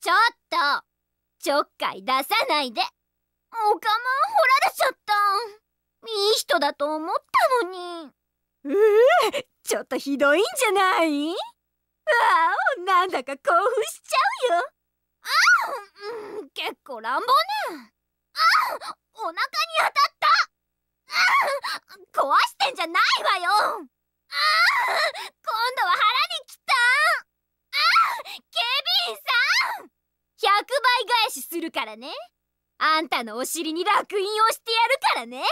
ちょっとちょっかい出さないでおかま掘られちゃったいい人だと思ったのにうーちょっとひどいんじゃないわおなんだか興奮しちゃうよあ、うん、結構乱暴ねあお腹に当たったあ壊してんじゃない100倍返しするからねあんたのお尻に烙印をしてやるからね